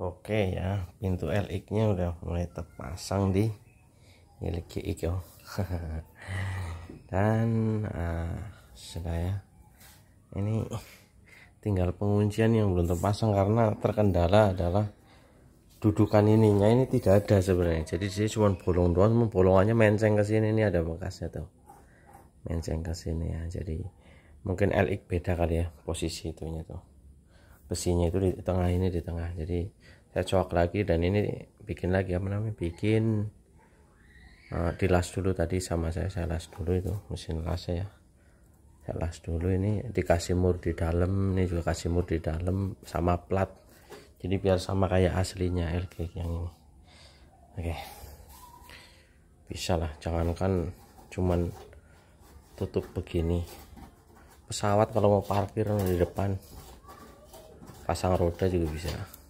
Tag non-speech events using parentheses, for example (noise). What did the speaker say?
Oke ya, pintu LX-nya udah mulai terpasang di milik GX oh. (laughs) Dan uh, sudah ya. Ini tinggal penguncian yang belum terpasang karena terkendala adalah dudukan ininya ini tidak ada sebenarnya. Jadi sih cuma bolong doang, bolongannya menceng ke sini ini ada bekasnya tuh. Menceng ke sini ya. Jadi mungkin LX beda kali ya posisi itunya tuh besinya itu di tengah ini di tengah jadi saya coak lagi dan ini bikin lagi apa namanya bikin uh, dilas dulu tadi sama saya saya las dulu itu mesin las ya saya las dulu ini dikasih mur di dalam ini juga kasih mur di dalam sama plat jadi biar sama kayak aslinya LG yang ini oke okay. bisa lah jangankan cuman tutup begini pesawat kalau mau parkir di depan pasang roda juga bisa